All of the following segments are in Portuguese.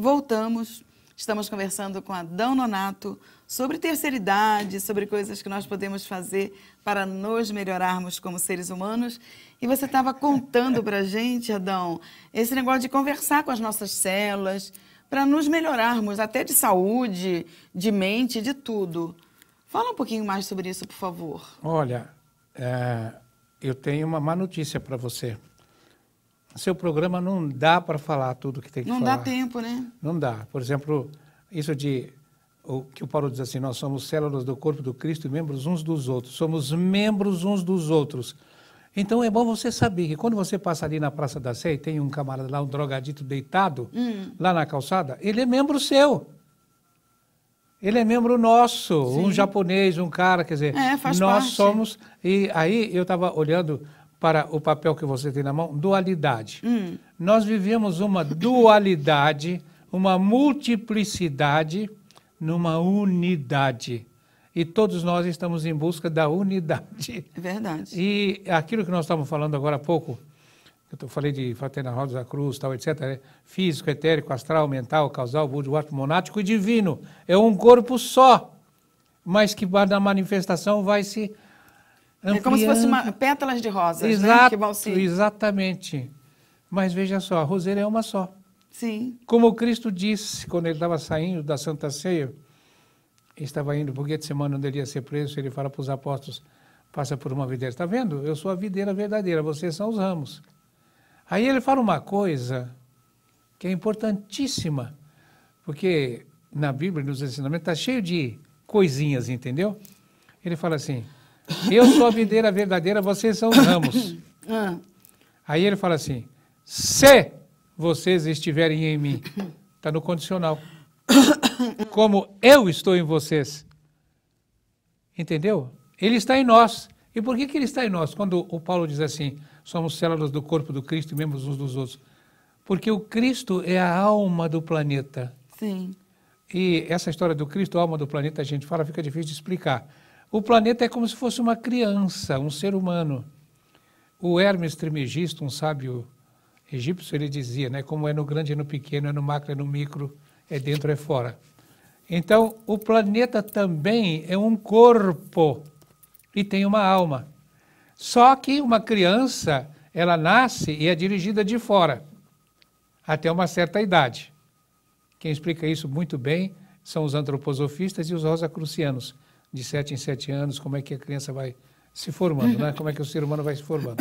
Voltamos, estamos conversando com Adão Nonato sobre terceira idade, sobre coisas que nós podemos fazer para nos melhorarmos como seres humanos. E você estava contando para a gente, Adão, esse negócio de conversar com as nossas células, para nos melhorarmos, até de saúde, de mente, de tudo. Fala um pouquinho mais sobre isso, por favor. Olha, é, eu tenho uma má notícia para você seu programa não dá para falar tudo que tem que não falar. Não dá tempo, né? Não dá. Por exemplo, isso de o que o Paulo diz assim, nós somos células do corpo do Cristo e membros uns dos outros. Somos membros uns dos outros. Então é bom você saber que quando você passa ali na Praça da Sé e tem um camarada lá, um drogadito deitado, hum. lá na calçada, ele é membro seu. Ele é membro nosso, Sim. um japonês, um cara, quer dizer, é, nós parte. somos. E aí eu estava olhando para o papel que você tem na mão, dualidade. Hum. Nós vivemos uma dualidade, uma multiplicidade numa unidade. E todos nós estamos em busca da unidade. É verdade. E aquilo que nós estávamos falando agora há pouco, eu falei de Fraterna Rodas da Cruz, tal, etc. Né? Físico, etérico, astral, mental, causal, búdico, monático e divino. É um corpo só, mas que na manifestação vai se é, é como se fosse uma, pétalas de rosas, Exato, né? Que vão se... Exatamente. Mas veja só, a roseira é uma só. Sim. Como Cristo disse quando ele estava saindo da Santa Ceia, estava indo porque de semana onde ele ia ser preso, ele fala para os apóstolos, passa por uma videira. Está vendo? Eu sou a videira verdadeira, vocês são os ramos. Aí ele fala uma coisa que é importantíssima, porque na Bíblia, nos ensinamentos, está cheio de coisinhas, entendeu? Ele fala assim, Eu sou a videira verdadeira, vocês são os ramos. Ah. Aí ele fala assim: se vocês estiverem em mim, está no condicional. Como eu estou em vocês. Entendeu? Ele está em nós. E por que, que ele está em nós? Quando o Paulo diz assim: somos células do corpo do Cristo e membros uns dos outros. Porque o Cristo é a alma do planeta. Sim. E essa história do Cristo, alma do planeta, a gente fala, fica difícil de explicar. O planeta é como se fosse uma criança, um ser humano. O Hermes Trimegisto, um sábio egípcio, ele dizia, né, como é no grande, é no pequeno, é no macro, é no micro, é dentro, é fora. Então, o planeta também é um corpo e tem uma alma. Só que uma criança, ela nasce e é dirigida de fora, até uma certa idade. Quem explica isso muito bem são os antroposofistas e os rosacrucianos de sete em sete anos, como é que a criança vai se formando, né? como é que o ser humano vai se formando.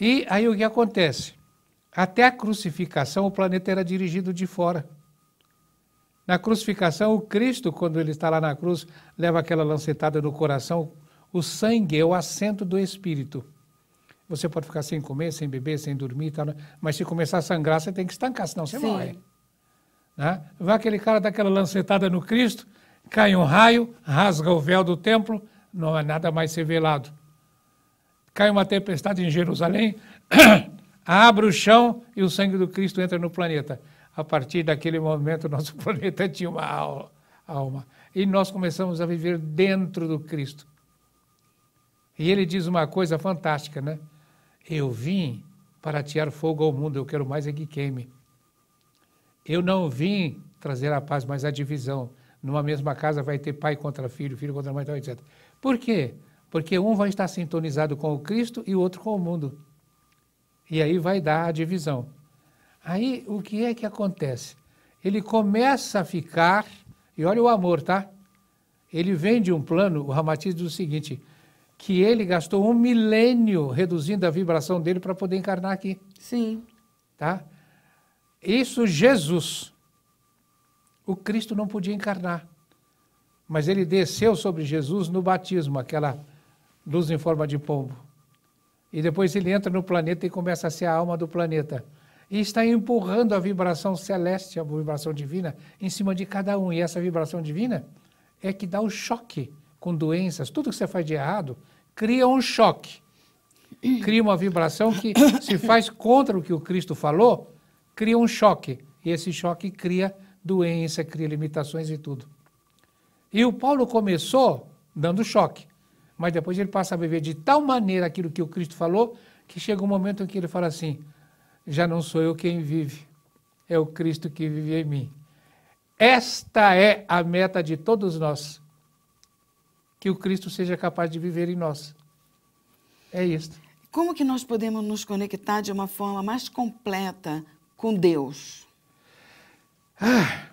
E aí o que acontece? Até a crucificação, o planeta era dirigido de fora. Na crucificação, o Cristo, quando ele está lá na cruz, leva aquela lancetada no coração. O sangue é o assento do Espírito. Você pode ficar sem comer, sem beber, sem dormir, tal, né? mas se começar a sangrar, você tem que estancar, senão você Sim. morre. Né? Vai aquele cara daquela lancetada no Cristo, Cai um raio, rasga o véu do templo, não há nada mais revelado. Cai uma tempestade em Jerusalém, abre o chão e o sangue do Cristo entra no planeta. A partir daquele momento, nosso planeta tinha uma alma. E nós começamos a viver dentro do Cristo. E ele diz uma coisa fantástica, né? Eu vim para tirar fogo ao mundo, eu quero mais é que queime. Eu não vim trazer a paz, mas a divisão numa mesma casa vai ter pai contra filho, filho contra mãe, etc. Por quê? Porque um vai estar sintonizado com o Cristo e o outro com o mundo. E aí vai dar a divisão. Aí o que é que acontece? Ele começa a ficar, e olha o amor, tá? Ele vem de um plano, o Ramatiz diz o seguinte, que ele gastou um milênio reduzindo a vibração dele para poder encarnar aqui. Sim. Tá? Isso Jesus, o Cristo não podia encarnar. Mas ele desceu sobre Jesus no batismo, aquela luz em forma de pombo. E depois ele entra no planeta e começa a ser a alma do planeta. E está empurrando a vibração celeste, a vibração divina, em cima de cada um. E essa vibração divina é que dá o choque com doenças. Tudo que você faz de errado cria um choque. Cria uma vibração que, se faz contra o que o Cristo falou, cria um choque. E esse choque cria doença, cria limitações e tudo. E o Paulo começou dando choque, mas depois ele passa a viver de tal maneira aquilo que o Cristo falou, que chega um momento em que ele fala assim: já não sou eu quem vive, é o Cristo que vive em mim. Esta é a meta de todos nós. Que o Cristo seja capaz de viver em nós. É isso. Como que nós podemos nos conectar de uma forma mais completa com Deus? Ah,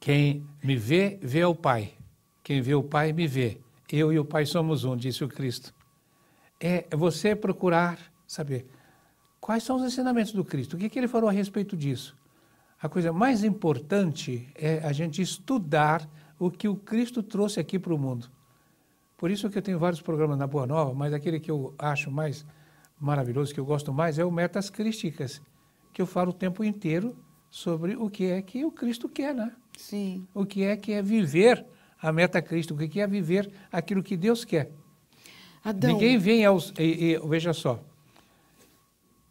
quem me vê, vê o Pai. Quem vê o Pai, me vê. Eu e o Pai somos um, disse o Cristo. É, é você procurar saber quais são os ensinamentos do Cristo, o que, que ele falou a respeito disso. A coisa mais importante é a gente estudar o que o Cristo trouxe aqui para o mundo. Por isso que eu tenho vários programas na Boa Nova, mas aquele que eu acho mais maravilhoso, que eu gosto mais, é o Metas Crísticas, que eu falo o tempo inteiro sobre o que é que o Cristo quer, né? Sim. O que é que é viver a meta Cristo, o é que é viver aquilo que Deus quer. Adão. Ninguém vem aos. E, e, veja só.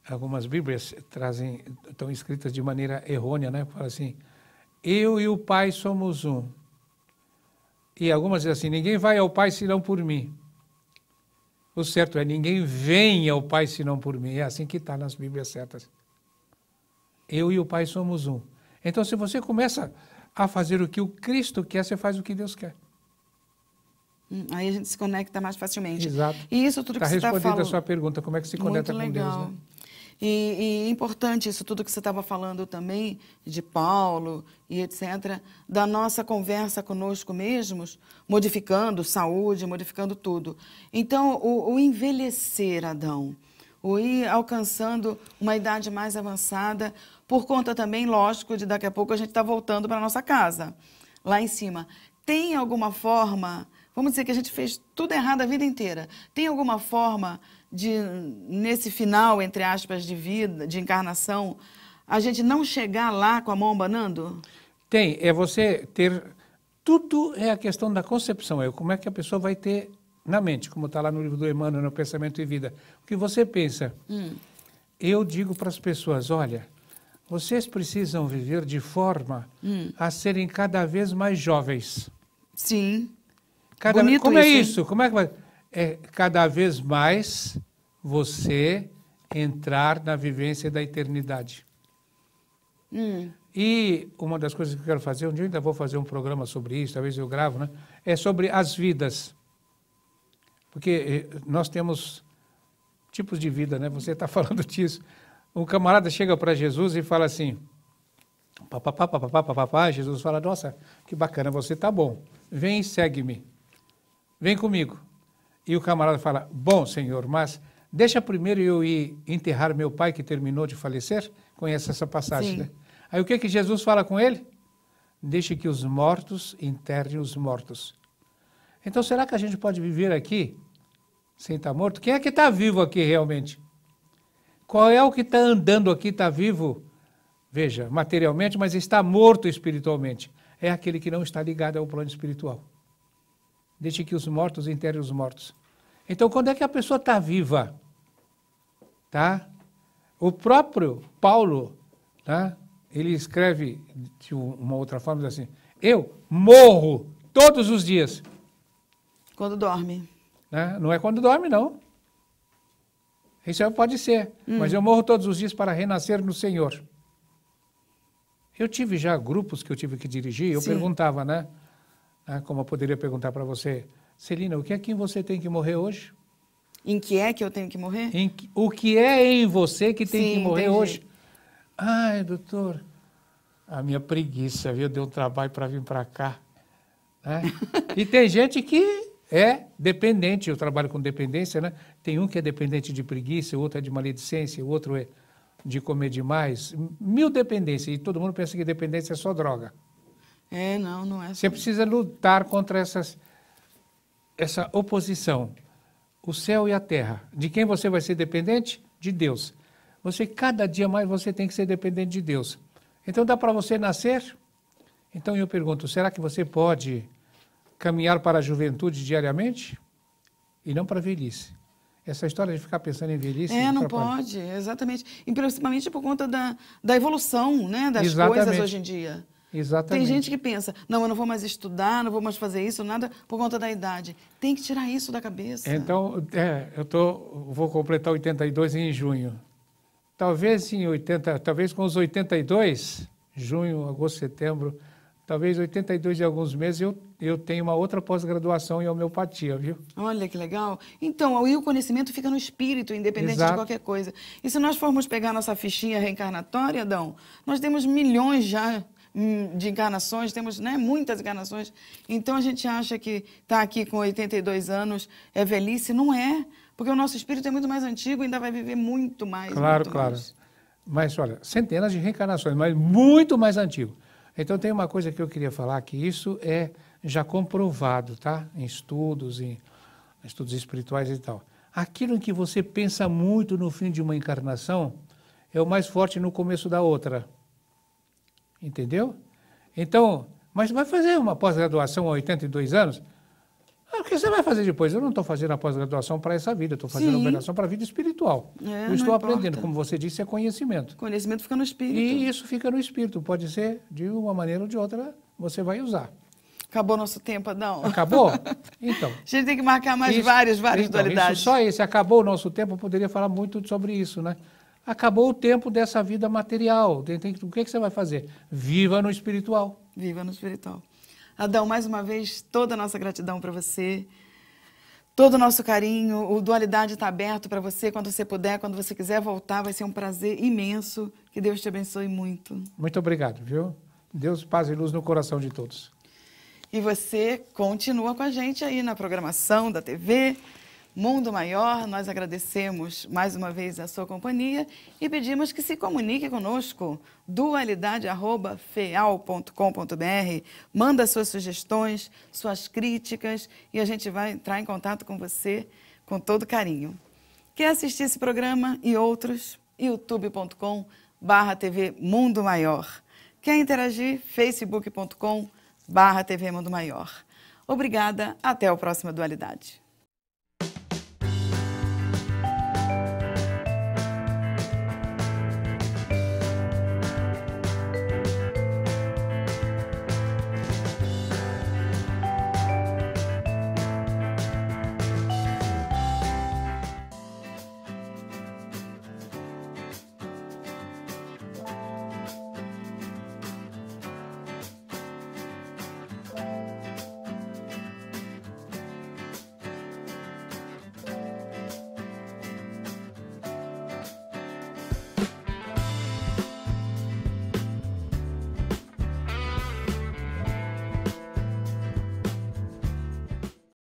Algumas Bíblias trazem, estão escritas de maneira errônea, né? Fala assim: eu e o Pai somos um. E algumas dizem assim: ninguém vai ao Pai senão por mim. O certo é: ninguém vem ao Pai senão por mim. É assim que está nas Bíblias certas. Eu e o Pai somos um. Então, se você começa a fazer o que o Cristo quer, você faz o que Deus quer. Hum, aí a gente se conecta mais facilmente. Exato. E isso tudo tá que você está falando. respondendo a sua pergunta, como é que se conecta Muito legal. com Deus, né? E, e é importante isso tudo que você estava falando também, de Paulo e etc., da nossa conversa conosco mesmos, modificando saúde, modificando tudo. Então, o, o envelhecer, Adão, o ir alcançando uma idade mais avançada, por conta também, lógico, de daqui a pouco a gente está voltando para nossa casa, lá em cima. Tem alguma forma, vamos dizer que a gente fez tudo errado a vida inteira, tem alguma forma de, nesse final, entre aspas, de vida, de encarnação, a gente não chegar lá com a mão banando? Tem, é você ter. Tudo é a questão da concepção, é como é que a pessoa vai ter na mente, como está lá no livro do Emmanuel, no Pensamento e Vida. O que você pensa? Hum. Eu digo para as pessoas: olha, vocês precisam viver de forma hum. a serem cada vez mais jovens. Sim. Cada Bonito como isso, é isso? Hein? Como é que vai? É cada vez mais você entrar na vivência da eternidade. Hum. E uma das coisas que eu quero fazer, um dia eu ainda vou fazer um programa sobre isso, talvez eu gravo, né? É sobre as vidas. Porque eh, nós temos tipos de vida, né? Você está falando disso. O camarada chega para Jesus e fala assim, papapá, papapá, papapá, Jesus fala, nossa, que bacana, você tá bom, vem e segue-me, vem comigo. E o camarada fala, bom, senhor, mas deixa primeiro eu ir enterrar meu pai que terminou de falecer, conhece essa passagem, Sim. né? Aí o que, que Jesus fala com ele? Deixe que os mortos enterrem os mortos. Então, será que a gente pode viver aqui sem estar tá morto? Quem é que está vivo aqui realmente? Qual é o que está andando aqui, está vivo, veja, materialmente, mas está morto espiritualmente? É aquele que não está ligado ao plano espiritual. Deixe que os mortos enterrem os mortos. Então, quando é que a pessoa está viva? Tá? O próprio Paulo, tá? ele escreve de uma outra forma assim: Eu morro todos os dias. Quando dorme. Né? Não é quando dorme, não. Isso pode ser, hum. mas eu morro todos os dias para renascer no Senhor. Eu tive já grupos que eu tive que dirigir, eu Sim. perguntava, né? Ah, como eu poderia perguntar para você, Celina, o que é que você tem que morrer hoje? Em que é que eu tenho que morrer? Que, o que é em você que tem Sim, que morrer entendi. hoje? Ai, doutor, a minha preguiça, viu? Deu um trabalho para vir para cá. Né? e tem gente que é dependente, eu trabalho com dependência, né? Tem um que é dependente de preguiça, outro é de maledicência, outro é de comer demais, mil dependências, e todo mundo pensa que dependência é só droga. É, não, não é. Só... Você assim. precisa lutar contra essas, essa oposição. O céu e a terra. De quem você vai ser dependente? De Deus. Você, cada dia mais, você tem que ser dependente de Deus. Então, dá para você nascer? Então, eu pergunto, será que você pode caminhar para a juventude diariamente e não para a velhice. Essa história de ficar pensando em velhice. É, não pode, exatamente. E principalmente por conta da, da evolução né, das exatamente. coisas hoje em dia. Exatamente. Tem gente que pensa, não, eu não vou mais estudar, não vou mais fazer isso, nada, por conta da idade. Tem que tirar isso da cabeça. Então, é, eu tô, vou completar 82 em junho. Talvez em 80, talvez com os 82, junho, agosto, setembro, talvez 82 e alguns meses, eu, eu tenho uma outra pós-graduação em homeopatia, viu? Olha que legal. Então, o conhecimento fica no espírito, independente Exato. de qualquer coisa. E se nós formos pegar nossa fichinha reencarnatória, Adão, nós temos milhões já hum, de encarnações, temos né, muitas encarnações. Então a gente acha que está aqui com 82 anos é velhice. Não é, porque o nosso espírito é muito mais antigo e ainda vai viver muito mais. Claro, muito claro. Mais. Mas olha, centenas de reencarnações, mas muito mais antigo. Então tem uma coisa que eu queria falar que isso é já comprovado, tá? Em estudos, em estudos espirituais e tal. Aquilo em que você pensa muito no fim de uma encarnação é o mais forte no começo da outra. Entendeu? Então, mas vai fazer uma pós-graduação aos 82 anos? É, o que você vai fazer depois? Eu não estou fazendo a pós-graduação para essa vida, estou fazendo Sim. a graduação para a vida espiritual. É, eu estou aprendendo, como você disse, é conhecimento. Conhecimento fica no espírito. E isso fica no espírito, pode ser de uma maneira ou de outra, você vai usar. Acabou nosso tempo, Adão. Acabou? Então. a gente tem que marcar mais isso, várias, várias então, dualidades. Isso só esse, acabou o nosso tempo, eu poderia falar muito sobre isso, né? Acabou o tempo dessa vida material. Tem, tem, o que, é que você vai fazer? Viva no espiritual. Viva no espiritual. Adão, mais uma vez, toda a nossa gratidão para você. Todo o nosso carinho, o Dualidade está aberto para você quando você puder, quando você quiser voltar, vai ser um prazer imenso. Que Deus te abençoe muito. Muito obrigado, viu? Deus paz e luz no coração de todos. E você continua com a gente aí na programação da TV, Mundo Maior, nós agradecemos mais uma vez a sua companhia e pedimos que se comunique conosco, dualidade.feal.com.br. Manda suas sugestões, suas críticas e a gente vai entrar em contato com você com todo carinho. Quer assistir esse programa e outros? youtube.com barra TV Mundo Maior. Quer interagir? facebook.com barra TV Mundo Maior. Obrigada, até a próxima Dualidade.